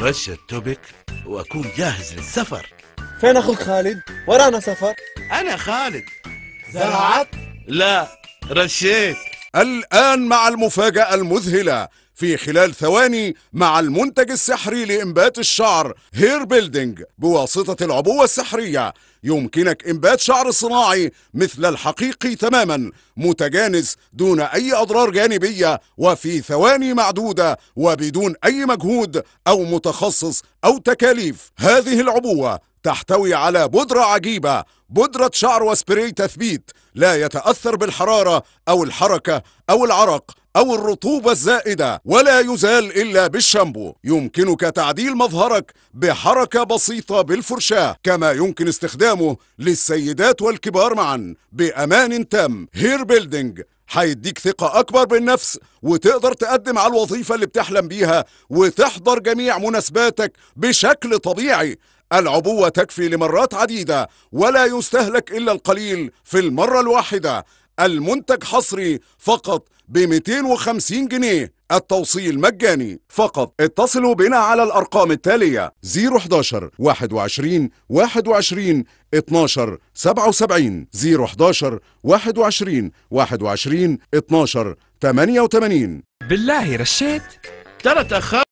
رش توبك وأكون جاهز للسفر فين أخوك خالد؟ ورانا سفر أنا خالد زرعت؟ لا رشيت الآن مع المفاجأة المذهلة في خلال ثواني مع المنتج السحري لإنبات الشعر هير بيلدينج بواسطة العبوة السحرية يمكنك إنبات شعر صناعي مثل الحقيقي تماما متجانس دون أي أضرار جانبية وفي ثواني معدودة وبدون أي مجهود أو متخصص أو تكاليف هذه العبوة تحتوي على بودرة عجيبة بودرة شعر وسبراي تثبيت لا يتأثر بالحرارة أو الحركة أو العرق أو الرطوبة الزائدة ولا يزال إلا بالشامبو يمكنك تعديل مظهرك بحركة بسيطة بالفرشاة كما يمكن استخدامه للسيدات والكبار معا بأمان تام هير بيلدينج هيديك ثقة أكبر بالنفس وتقدر تقدم على الوظيفة اللي بتحلم بيها وتحضر جميع مناسباتك بشكل طبيعي العبوة تكفي لمرات عديدة ولا يستهلك إلا القليل في المرة الواحدة المنتج حصري فقط ب 250 جنيه التوصيل مجاني فقط اتصلوا بنا على الأرقام التالية 011 21 21 12 77 011 21 21 12 88 بالله رشيت ترى تأخرت